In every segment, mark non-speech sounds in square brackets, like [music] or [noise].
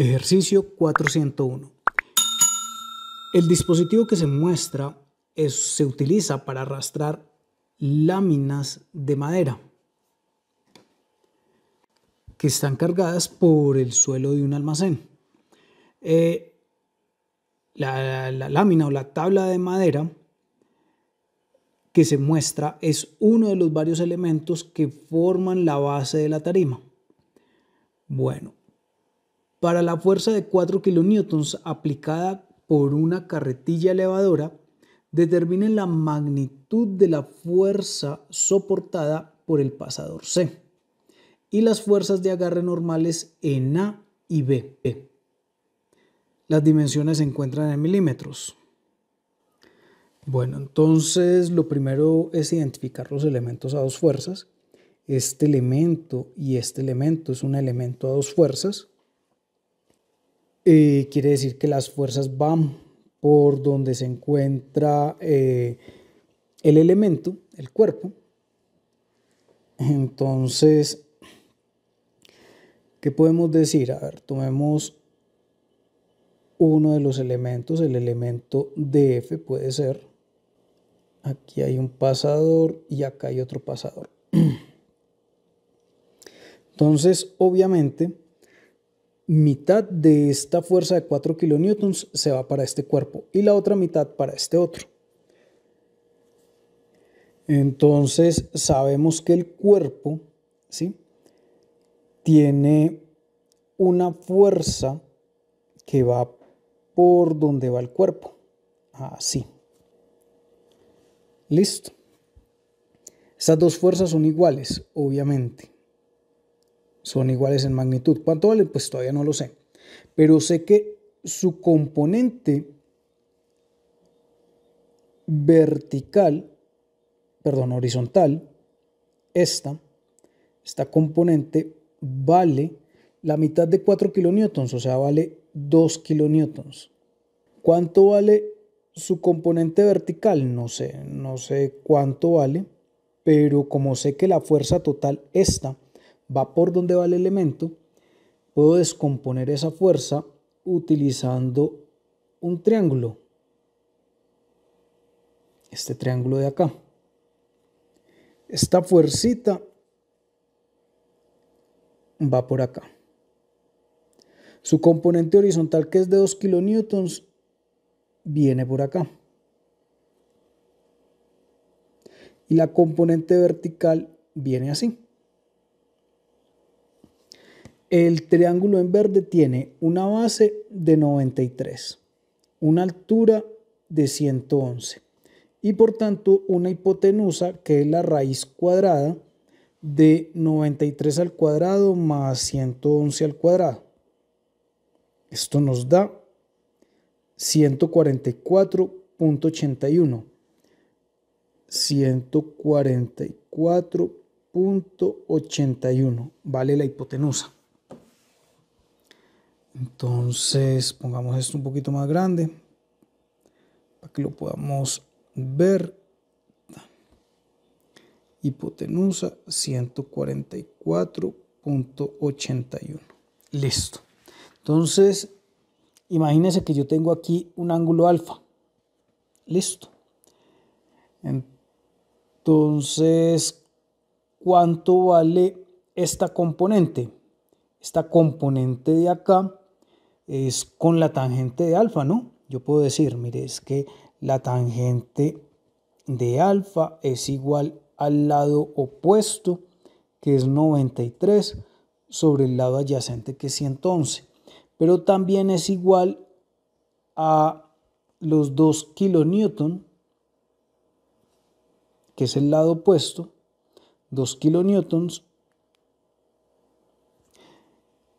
Ejercicio 401. El dispositivo que se muestra se utiliza para arrastrar láminas de madera que están cargadas por el suelo de un almacén. Eh, la, la lámina o la tabla de madera que se muestra es uno de los varios elementos que forman la base de la tarima. Bueno, para la fuerza de 4 kN aplicada por una carretilla elevadora, determinen la magnitud de la fuerza soportada por el pasador C y las fuerzas de agarre normales en A y B. Las dimensiones se encuentran en milímetros. Bueno, entonces lo primero es identificar los elementos a dos fuerzas. Este elemento y este elemento es un elemento a dos fuerzas. Eh, quiere decir que las fuerzas van por donde se encuentra eh, el elemento, el cuerpo. Entonces, ¿qué podemos decir? A ver, tomemos uno de los elementos, el elemento DF puede ser. Aquí hay un pasador y acá hay otro pasador. [clears throat] Entonces, obviamente, mitad de esta fuerza de 4 kN se va para este cuerpo y la otra mitad para este otro. Entonces sabemos que el cuerpo ¿sí? tiene una fuerza que va por donde va el cuerpo. Así. Listo. Estas dos fuerzas son iguales, obviamente son iguales en magnitud. ¿Cuánto vale? Pues todavía no lo sé. Pero sé que su componente vertical, perdón, horizontal, esta, esta componente vale la mitad de 4 kilonewtons, o sea, vale 2 kilonewtons. ¿Cuánto vale su componente vertical? No sé, no sé cuánto vale, pero como sé que la fuerza total, esta, va por donde va el elemento, puedo descomponer esa fuerza utilizando un triángulo. Este triángulo de acá. Esta fuercita va por acá. Su componente horizontal, que es de 2 kN, viene por acá. Y la componente vertical viene así. El triángulo en verde tiene una base de 93, una altura de 111 y por tanto una hipotenusa que es la raíz cuadrada de 93 al cuadrado más 111 al cuadrado. Esto nos da 144.81. 144.81 vale la hipotenusa. Entonces, pongamos esto un poquito más grande para que lo podamos ver. Hipotenusa 144.81. Listo. Entonces, imagínense que yo tengo aquí un ángulo alfa. Listo. Entonces, ¿cuánto vale esta componente? Esta componente de acá es con la tangente de alfa, ¿no? Yo puedo decir, mire, es que la tangente de alfa es igual al lado opuesto, que es 93, sobre el lado adyacente, que es 111. Pero también es igual a los 2 kilonewton, que es el lado opuesto, 2 kilonewtons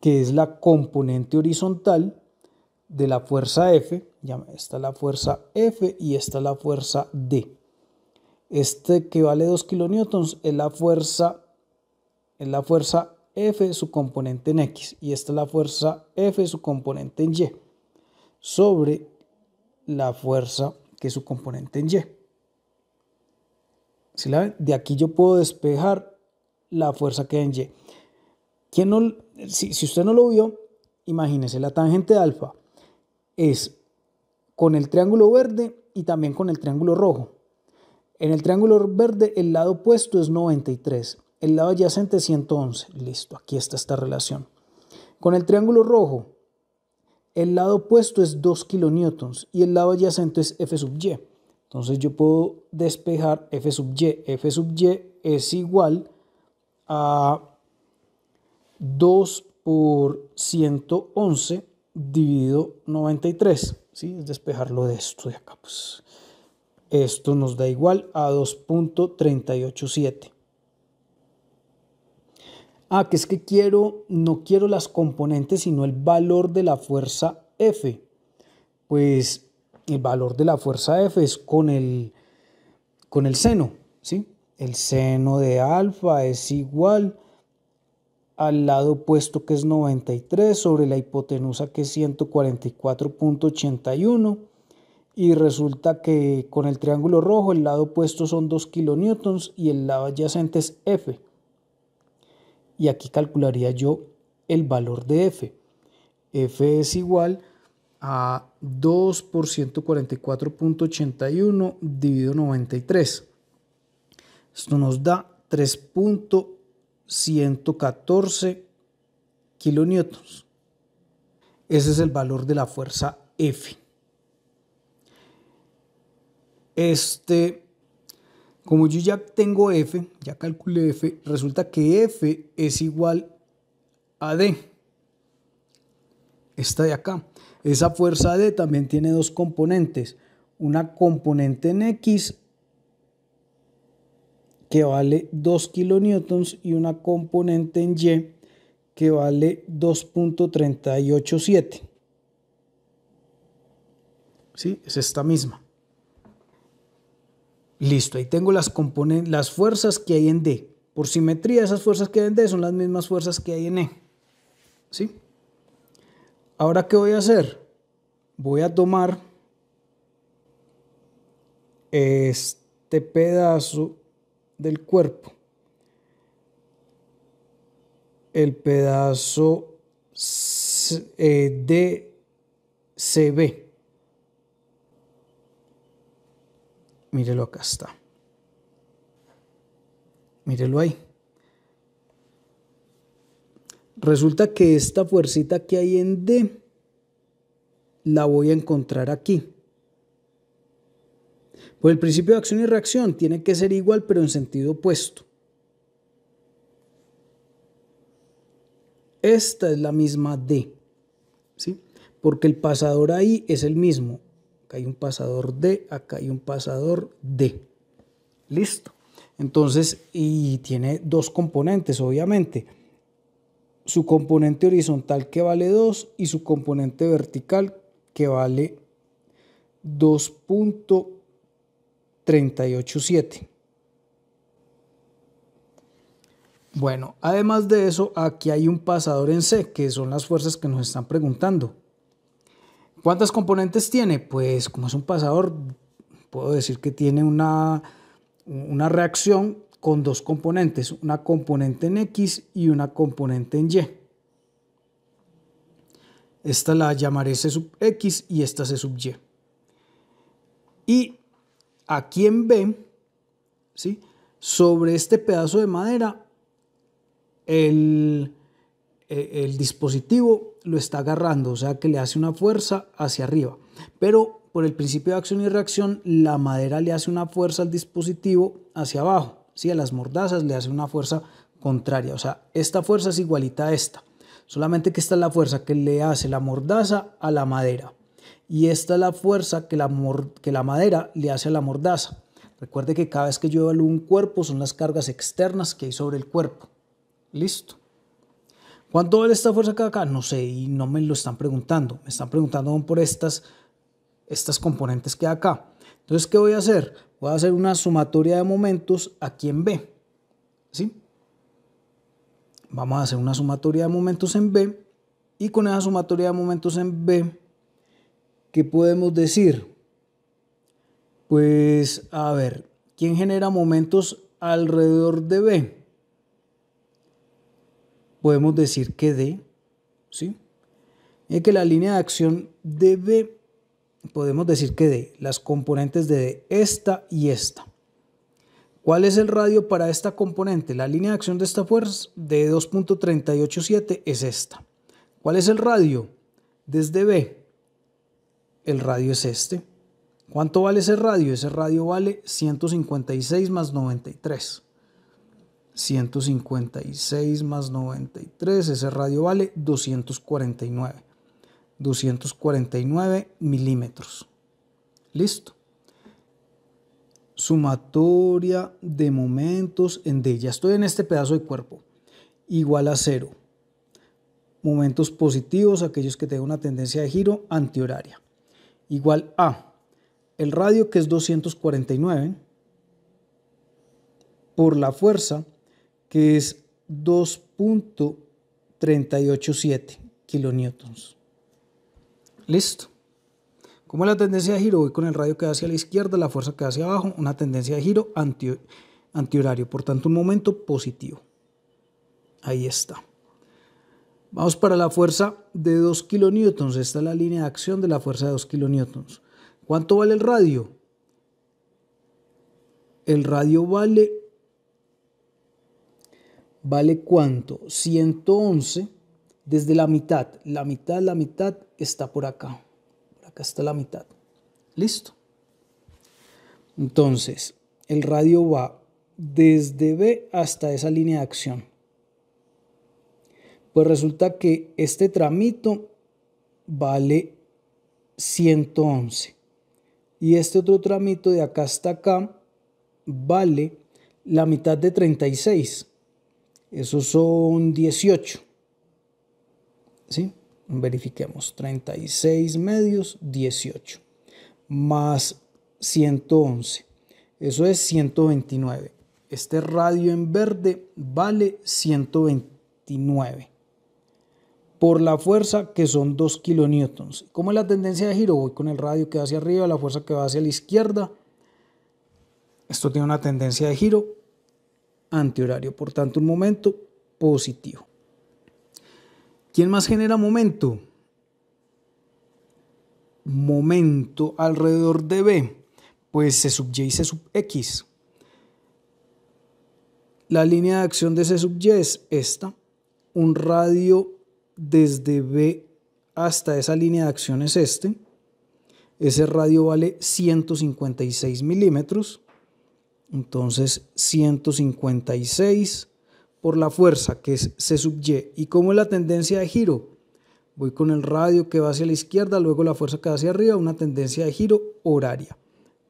que es la componente horizontal de la fuerza F. Esta es la fuerza F y esta es la fuerza D. Este que vale 2 kN es la fuerza es la fuerza F su componente en X y esta es la fuerza F su componente en Y sobre la fuerza que es su componente en Y. la De aquí yo puedo despejar la fuerza que en Y no, si, usted no lo vio, imagínese, la tangente de alfa es con el triángulo verde y también con el triángulo rojo. En el triángulo verde el lado opuesto es 93, el lado adyacente 111. Listo, aquí está esta relación. Con el triángulo rojo, el lado opuesto es 2 kN y el lado adyacente es F sub Y. Entonces yo puedo despejar F sub Y. F sub Y es igual a 2 por 111 dividido 93, ¿sí? es despejarlo de esto de acá. Pues. Esto nos da igual a 2.387. Ah, que es que quiero, no quiero las componentes, sino el valor de la fuerza F. Pues el valor de la fuerza F es con el, con el seno, ¿sí? El seno de alfa es igual al lado opuesto que es 93 sobre la hipotenusa que es 144.81 y resulta que con el triángulo rojo el lado opuesto son 2 kN y el lado adyacente es F. Y aquí calcularía yo el valor de F. F es igual a 2 por 144.81 dividido 93. Esto nos da 3. 114 kilonewtons. Ese es el valor de la fuerza F. Este, como yo ya tengo F, ya calculé F, resulta que F es igual a D. Esta de acá. Esa fuerza D también tiene dos componentes. Una componente en X que vale 2 kN y una componente en Y que vale 2.387. ¿Sí? Es esta misma. Listo, ahí tengo las, las fuerzas que hay en D. Por simetría, esas fuerzas que hay en D son las mismas fuerzas que hay en E. ¿Sí? Ahora, ¿qué voy a hacer? Voy a tomar este pedazo del cuerpo. El pedazo eh, de CB. Mírelo acá está. Mírelo ahí. Resulta que esta fuercita que hay en D la voy a encontrar aquí. Pues el principio de acción y reacción tiene que ser igual pero en sentido opuesto. Esta es la misma D, ¿sí? Porque el pasador ahí es el mismo. Acá hay un pasador D, acá hay un pasador D. Listo. Entonces, y tiene dos componentes, obviamente. Su componente horizontal que vale 2 y su componente vertical que vale 2. 38.7. Bueno, además de eso, aquí hay un pasador en C, que son las fuerzas que nos están preguntando. ¿Cuántas componentes tiene? Pues como es un pasador, puedo decir que tiene una, una reacción con dos componentes, una componente en X y una componente en Y. Esta la llamaré C sub X y esta C sub Y. Y a quien ve, ¿sí? Sobre este pedazo de madera, el, e, el dispositivo lo está agarrando, o sea que le hace una fuerza hacia arriba. Pero por el principio de acción y reacción, la madera le hace una fuerza al dispositivo hacia abajo, ¿sí? a las mordazas le hace una fuerza contraria. O sea, esta fuerza es igualita a esta, solamente que esta es la fuerza que le hace la mordaza a la madera y esta es la fuerza que la, que la madera le hace a la mordaza. Recuerde que cada vez que yo evalúo un cuerpo son las cargas externas que hay sobre el cuerpo. Listo. ¿Cuánto vale esta fuerza que acá? No sé, y no me lo están preguntando. Me están preguntando por estas, estas componentes que hay acá. Entonces, ¿qué voy a hacer? Voy a hacer una sumatoria de momentos aquí en B. ¿Sí? Vamos a hacer una sumatoria de momentos en B. Y con esa sumatoria de momentos en B, ¿Qué podemos decir? Pues a ver, ¿quién genera momentos alrededor de B? Podemos decir que D, ¿sí? Es que la línea de acción de B, podemos decir que D, las componentes de esta y esta. ¿Cuál es el radio para esta componente? La línea de acción de esta fuerza de 2.387 es esta. ¿Cuál es el radio? Desde B el radio es este. ¿Cuánto vale ese radio? Ese radio vale 156 más 93. 156 más 93, ese radio vale 249. 249 milímetros. Listo. Sumatoria de momentos en D. Ya estoy en este pedazo de cuerpo. Igual a cero. Momentos positivos, aquellos que tengan una tendencia de giro antihoraria igual a el radio que es 249 por la fuerza que es 2.387 kilonewtons. Listo. Como la tendencia de giro, voy con el radio que va hacia la izquierda, la fuerza que va hacia abajo, una tendencia de giro anti, antihorario, por tanto un momento positivo. Ahí está. Vamos para la fuerza de 2 kN. Esta es la línea de acción de la fuerza de 2 kN. ¿Cuánto vale el radio? El radio vale... ¿Vale cuánto? 111 desde la mitad. La mitad, la mitad está por acá. Por acá está la mitad. Listo. Entonces, el radio va desde B hasta esa línea de acción. Pues resulta que este tramito vale 111. Y este otro tramito de acá hasta acá vale la mitad de 36. Eso son 18. ¿Sí? Verifiquemos. 36 medios, 18. Más 111. Eso es 129. Este radio en verde vale 129 por la fuerza que son 2 kilonewtons. ¿Cómo es la tendencia de giro? Voy con el radio que va hacia arriba, la fuerza que va hacia la izquierda. Esto tiene una tendencia de giro antihorario, por tanto un momento positivo. ¿Quién más genera momento? Momento alrededor de B, pues C sub Y y C sub X. La línea de acción de C sub Y es esta, un radio desde B hasta esa línea de acción es este. Ese radio vale 156 milímetros. Entonces 156 por la fuerza que es C sub Y. ¿Y cómo es la tendencia de giro? Voy con el radio que va hacia la izquierda, luego la fuerza que va hacia arriba, una tendencia de giro horaria.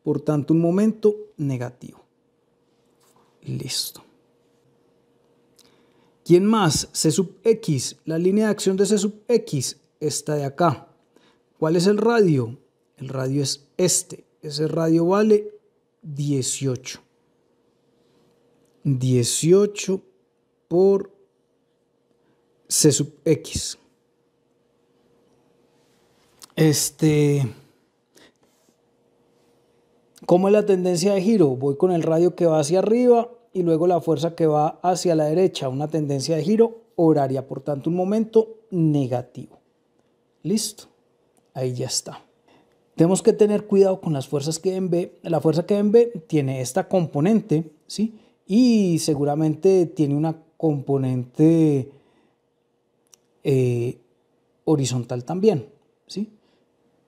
Por tanto, un momento negativo. Listo. ¿Quién más? C sub X. La línea de acción de C sub X, está de acá. ¿Cuál es el radio? El radio es este. Ese radio vale 18. 18 por C sub X. Este... ¿Cómo es la tendencia de giro? Voy con el radio que va hacia arriba y luego la fuerza que va hacia la derecha, una tendencia de giro horaria, por tanto un momento negativo. Listo, ahí ya está. Tenemos que tener cuidado con las fuerzas que en B, la fuerza que en B tiene esta componente, ¿sí? Y seguramente tiene una componente eh, horizontal también, ¿sí?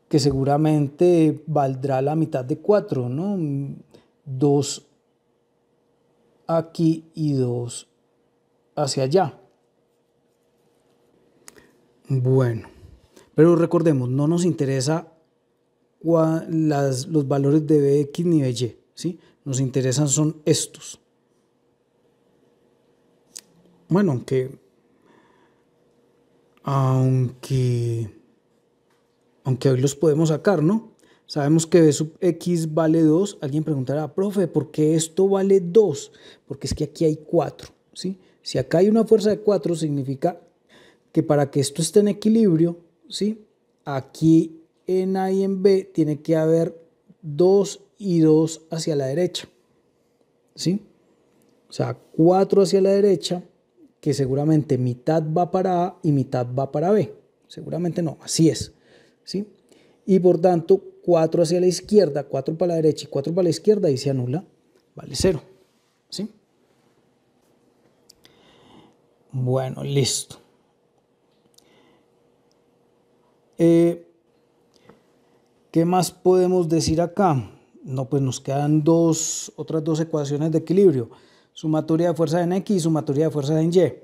Que seguramente valdrá la mitad de 4, ¿no? 2 aquí y dos hacia allá. Bueno, pero recordemos, no nos interesa las, los valores de BX ni BY, ¿sí? Nos interesan son estos. Bueno, aunque... Aunque... Aunque hoy los podemos sacar, ¿no? Sabemos que B sub x vale 2. Alguien preguntará, profe, ¿por qué esto vale 2? Porque es que aquí hay 4. ¿sí? Si acá hay una fuerza de 4, significa que para que esto esté en equilibrio, aquí en A y en B tiene que haber 2 y 2 hacia la derecha. ¿sí? O sea, 4 hacia la derecha, que seguramente mitad va para A y mitad va para B. Seguramente no, así es. ¿sí? Y por tanto, 4 hacia la izquierda, 4 para la derecha y 4 para la izquierda, y se anula, vale 0. ¿Sí? Bueno, listo. Eh, ¿Qué más podemos decir acá? No, pues nos quedan dos, otras dos ecuaciones de equilibrio. Sumatoria de fuerzas en X y sumatoria de fuerzas en Y.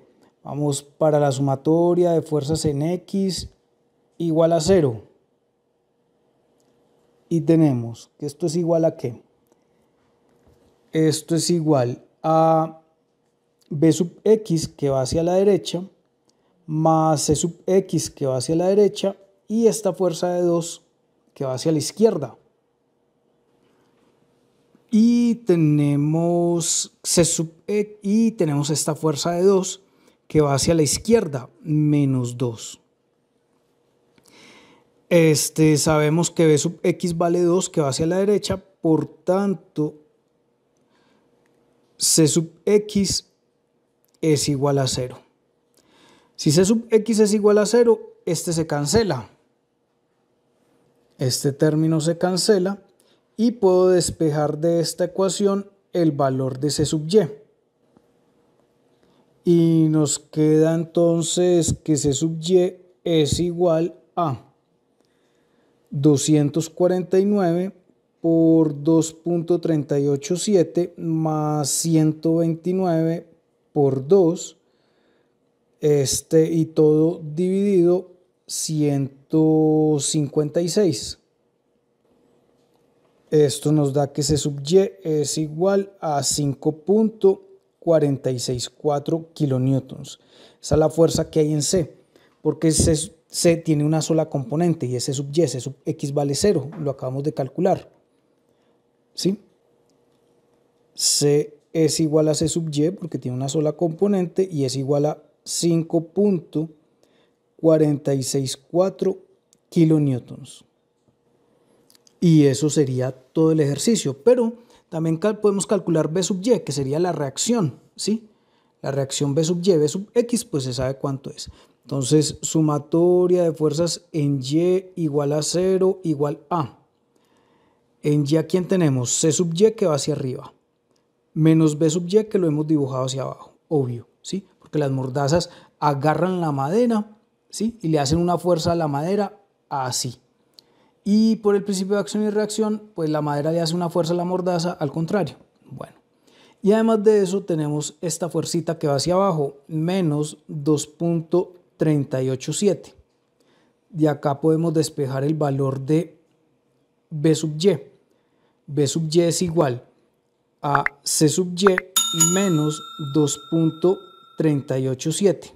Vamos para la sumatoria de fuerzas en X igual a 0 y tenemos que esto es igual a qué? Esto es igual a b sub x que va hacia la derecha más c sub x que va hacia la derecha y esta fuerza de 2 que va hacia la izquierda. Y tenemos c sub y tenemos esta fuerza de 2 que va hacia la izquierda, menos 2. Este, sabemos que B sub x vale 2, que va hacia la derecha, por tanto, C sub x es igual a 0. Si C sub x es igual a 0, este se cancela. Este término se cancela y puedo despejar de esta ecuación el valor de C sub y. Y nos queda entonces que C sub y es igual a 249 por 2.387 más 129 por 2 este y todo dividido 156 esto nos da que se sub Y es igual a 5.464 kilonewtons esa es la fuerza que hay en C porque C C tiene una sola componente y ese sub Y, C sub X vale 0, lo acabamos de calcular. ¿Sí? C es igual a C sub Y porque tiene una sola componente y es igual a 5.464 kilonewtons. Y eso sería todo el ejercicio, pero también podemos calcular B sub Y, que sería la reacción, ¿sí? La reacción B sub Y, B sub X, pues se sabe cuánto es. Entonces, sumatoria de fuerzas en Y igual a 0 igual a. En Y, ¿a quién tenemos? C sub Y que va hacia arriba. Menos B sub Y que lo hemos dibujado hacia abajo, obvio, ¿sí? Porque las mordazas agarran la madera, ¿sí? Y le hacen una fuerza a la madera así. Y por el principio de acción y reacción, pues la madera le hace una fuerza a la mordaza, al contrario. Bueno. Y además de eso tenemos esta fuercita que va hacia abajo, menos 2. 38.7. De acá podemos despejar el valor de B sub y. B sub y es igual a C sub y menos 2.387.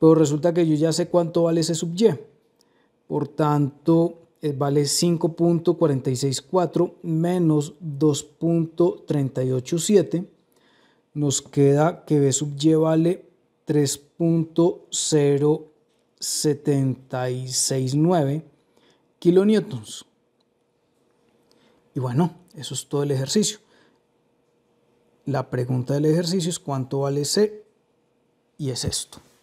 Pero resulta que yo ya sé cuánto vale C sub y. Por tanto, eh, vale 5.464 menos 2.387. Nos queda que B sub y vale 3. 0.0769 kilonewtons. Y bueno, eso es todo el ejercicio. La pregunta del ejercicio es cuánto vale C y es esto.